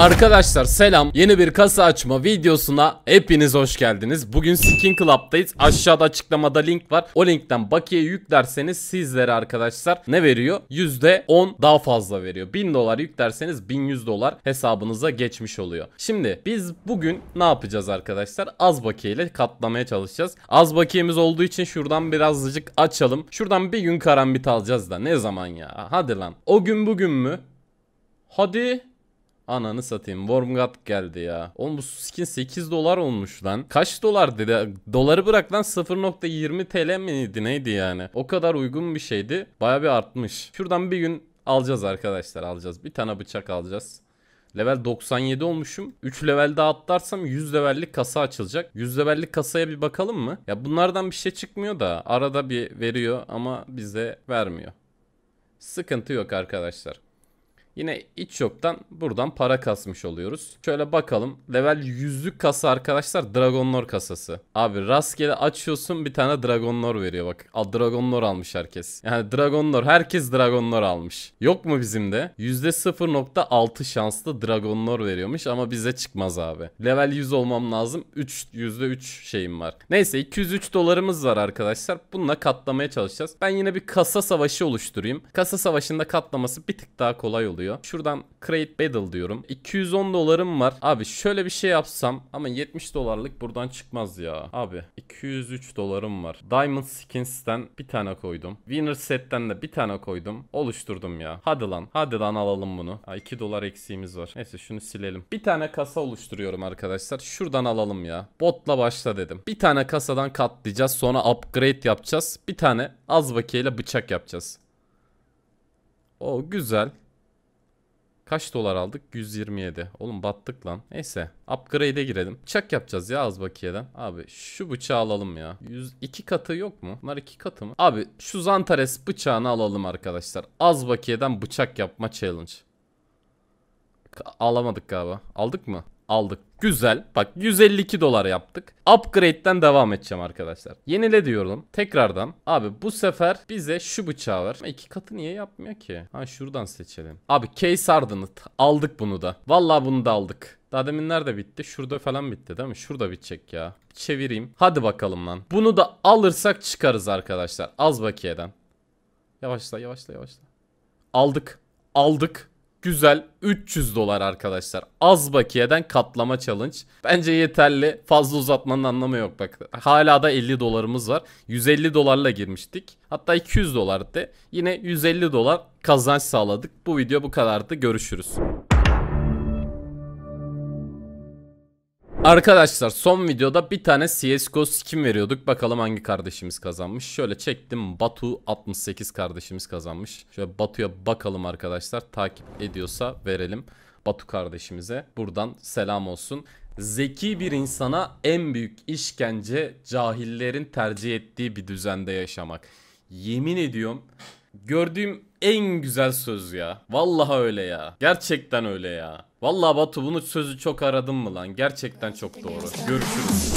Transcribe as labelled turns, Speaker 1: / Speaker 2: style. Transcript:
Speaker 1: Arkadaşlar selam yeni bir kasa açma videosuna hepiniz hoş geldiniz Bugün Skin Club'dayız aşağıda açıklamada link var O linkten bakiye yüklerseniz sizlere arkadaşlar ne veriyor? %10 daha fazla veriyor 1000 dolar yüklerseniz 1100 dolar hesabınıza geçmiş oluyor Şimdi biz bugün ne yapacağız arkadaşlar? Az bakiye ile katlamaya çalışacağız Az bakiyemiz olduğu için şuradan birazcık açalım Şuradan bir gün karambit alacağız da ne zaman ya hadi lan O gün bugün mü? Hadi Ananı satayım. Wormgat geldi ya. Oğlum bu skin 8 dolar olmuş lan. Kaç dolar dedi? Doları bırak lan 0.20 TL miydi neydi yani? O kadar uygun bir şeydi. Baya bir artmış. Şuradan bir gün alacağız arkadaşlar alacağız. Bir tane bıçak alacağız. Level 97 olmuşum. 3 level daha atlarsam 100 levellik kasa açılacak. 100 levellik kasaya bir bakalım mı? Ya bunlardan bir şey çıkmıyor da arada bir veriyor ama bize vermiyor. Sıkıntı yok arkadaşlar. Yine iç yoktan buradan para kasmış oluyoruz. Şöyle bakalım. Level 100'lük kasa arkadaşlar Dragon kasası. Abi rastgele açıyorsun bir tane Dragon veriyor bak. A, Dragon almış herkes. Yani Dragon herkes Dragon almış. Yok mu bizim de? %0.6 şanslı Dragon veriyormuş ama bize çıkmaz abi. Level 100 olmam lazım. 3 %3 şeyim var. Neyse 203 dolarımız var arkadaşlar. Bununla katlamaya çalışacağız. Ben yine bir kasa savaşı oluşturayım. Kasa savaşında katlaması bir tık daha kolay oluyor oluyor. Şuradan Create Battle diyorum. 210 dolarım var. Abi şöyle bir şey yapsam ama 70 dolarlık buradan çıkmaz ya. Abi 203 dolarım var. Diamond Skins'ten bir tane koydum. Winner Set'ten de bir tane koydum. Oluşturdum ya. Hadi lan. Hadi lan alalım bunu. Ha, 2 dolar eksiğimiz var. Neyse şunu silelim. Bir tane kasa oluşturuyorum arkadaşlar. Şuradan alalım ya. Botla başla dedim. Bir tane kasadan katlayacağız. Sonra upgrade yapacağız. Bir tane az bakiyeyle bıçak yapacağız. O güzel. Kaç dolar aldık? 127. Oğlum battık lan. Neyse. Upgrade'e girelim. Bıçak yapacağız ya az bakiyeden. Abi şu bıçağı alalım ya. 102 katı yok mu? Bunlar 2 katı mı? Abi şu Zantares bıçağını alalım arkadaşlar. Az bakiyeden bıçak yapma challenge. Alamadık galiba. Aldık mı? aldık. Güzel. Bak 152 dolar yaptık. Upgrade'den devam edeceğim arkadaşlar. Yenile diyorum. Tekrardan. Abi bu sefer bize şu bıçağı ver. İki katı niye yapmıyor ki? Ha şuradan seçelim. Abi Case Ardent. Aldık bunu da. Vallahi bunu da aldık. Daha demin nerede bitti? Şurada falan bitti değil mi? Şurada bitecek ya. Çevireyim. Hadi bakalım lan. Bunu da alırsak çıkarız arkadaşlar. Az bakiyeden. Yavaşla yavaşla yavaşla. Aldık. Aldık güzel 300 dolar arkadaşlar. Az bakiyeden katlama challenge. Bence yeterli. Fazla uzatmanın anlamı yok bak. Hala da 50 dolarımız var. 150 dolarla girmiştik. Hatta 200 dolardı. Yine 150 dolar kazanç sağladık. Bu video bu kadardı. Görüşürüz. Arkadaşlar son videoda bir tane CSGO skin veriyorduk. Bakalım hangi kardeşimiz kazanmış. Şöyle çektim. Batu 68 kardeşimiz kazanmış. Şöyle Batu'ya bakalım arkadaşlar. Takip ediyorsa verelim. Batu kardeşimize buradan selam olsun. Zeki bir insana en büyük işkence cahillerin tercih ettiği bir düzende yaşamak. Yemin ediyorum gördüğüm en güzel söz ya. Vallahi öyle ya. Gerçekten öyle ya. Vallahi Batu bunu sözü çok aradın mı lan? Gerçekten çok doğru. Görüşürüz.